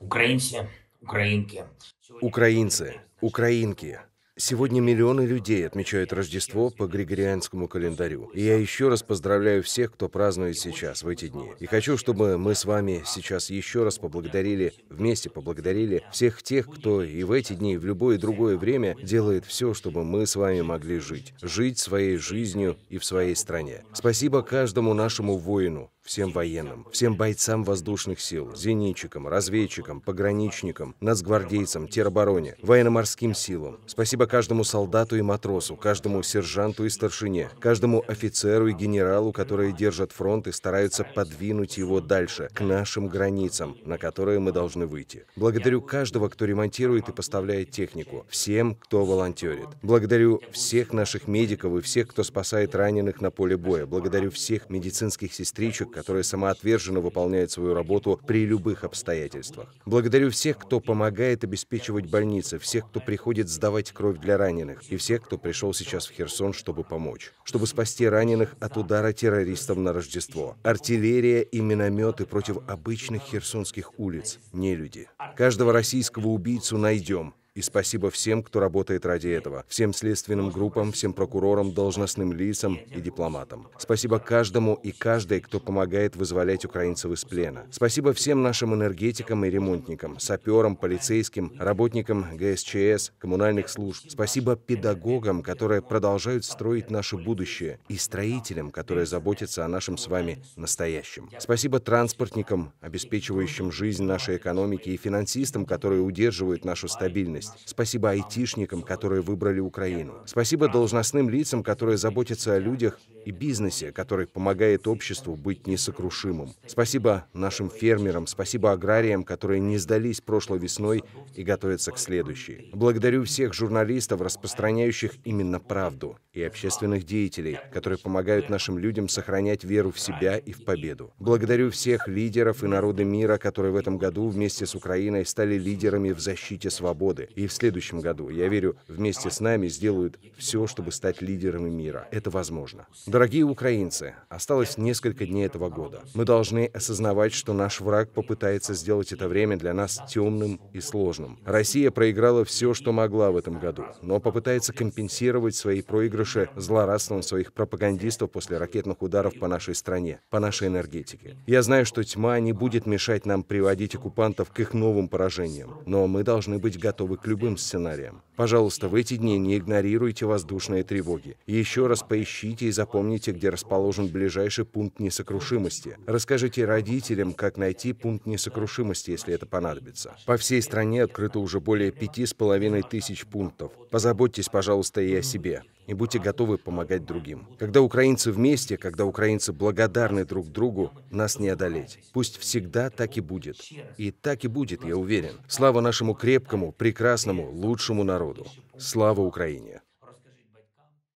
Украинцы, украинки. Украинцы, украинки. Сегодня миллионы людей отмечают Рождество по григорианскому календарю. И я еще раз поздравляю всех, кто празднует сейчас, в эти дни. И хочу, чтобы мы с вами сейчас еще раз поблагодарили, вместе поблагодарили всех тех, кто и в эти дни, и в любое другое время делает все, чтобы мы с вами могли жить. Жить своей жизнью и в своей стране. Спасибо каждому нашему воину, всем военным, всем бойцам воздушных сил, зенитчикам, разведчикам, пограничникам, нацгвардейцам, теробороне, военно-морским силам. Спасибо Спасибо каждому солдату и матросу, каждому сержанту и старшине, каждому офицеру и генералу, которые держат фронт и стараются подвинуть его дальше, к нашим границам, на которые мы должны выйти. Благодарю каждого, кто ремонтирует и поставляет технику, всем, кто волонтерит. Благодарю всех наших медиков и всех, кто спасает раненых на поле боя. Благодарю всех медицинских сестричек, которые самоотверженно выполняют свою работу при любых обстоятельствах. Благодарю всех, кто помогает обеспечивать больницы, всех, кто приходит сдавать кровь кровь для раненых и всех, кто пришел сейчас в Херсон, чтобы помочь, чтобы спасти раненых от удара террористов на Рождество. Артиллерия и минометы против обычных херсонских улиц, не люди. Каждого российского убийцу найдем, и спасибо всем, кто работает ради этого, всем следственным группам, всем прокурорам, должностным лицам и дипломатам. Спасибо каждому и каждой, кто помогает вызволять украинцев из плена. Спасибо всем нашим энергетикам и ремонтникам, саперам, полицейским, работникам ГСЧС, коммунальных служб. Спасибо педагогам, которые продолжают строить наше будущее, и строителям, которые заботятся о нашем с вами настоящем. Спасибо транспортникам, обеспечивающим жизнь нашей экономики, и финансистам, которые удерживают нашу стабильность стабильность. Спасибо айтишникам, которые выбрали Украину. Спасибо должностным лицам, которые заботятся о людях и бизнесе, который помогает обществу быть несокрушимым. Спасибо нашим фермерам, спасибо аграриям, которые не сдались прошлой весной и готовятся к следующей. Благодарю всех журналистов, распространяющих именно правду и общественных деятелей, которые помогают нашим людям сохранять веру в себя и в победу. Благодарю всех лидеров и народы мира, которые в этом году вместе с Украиной стали лидерами в защите свободы. И в следующем году, я верю, вместе с нами сделают все, чтобы стать лидерами мира. Это возможно. Дорогие украинцы, осталось несколько дней этого года. Мы должны осознавать, что наш враг попытается сделать это время для нас темным и сложным. Россия проиграла все, что могла в этом году, но попытается компенсировать свои проигрыши проигрыше злорадством своих пропагандистов после ракетных ударов по нашей стране, по нашей энергетике. Я знаю, что тьма не будет мешать нам приводить оккупантов к их новым поражениям, но мы должны быть готовы к любым сценариям. Пожалуйста, в эти дни не игнорируйте воздушные тревоги. Еще раз поищите и запомните, где расположен ближайший пункт несокрушимости. Расскажите родителям, как найти пункт несокрушимости, если это понадобится. По всей стране открыто уже более пяти с половиной тысяч пунктов. Позаботьтесь, пожалуйста, и о себе и будьте готовы помогать другим. Когда украинцы вместе, когда украинцы благодарны друг другу, нас не одолеть. Пусть всегда так и будет. И так и будет, я уверен. Слава нашему крепкому, прекрасному, лучшему народу. Слава Украине!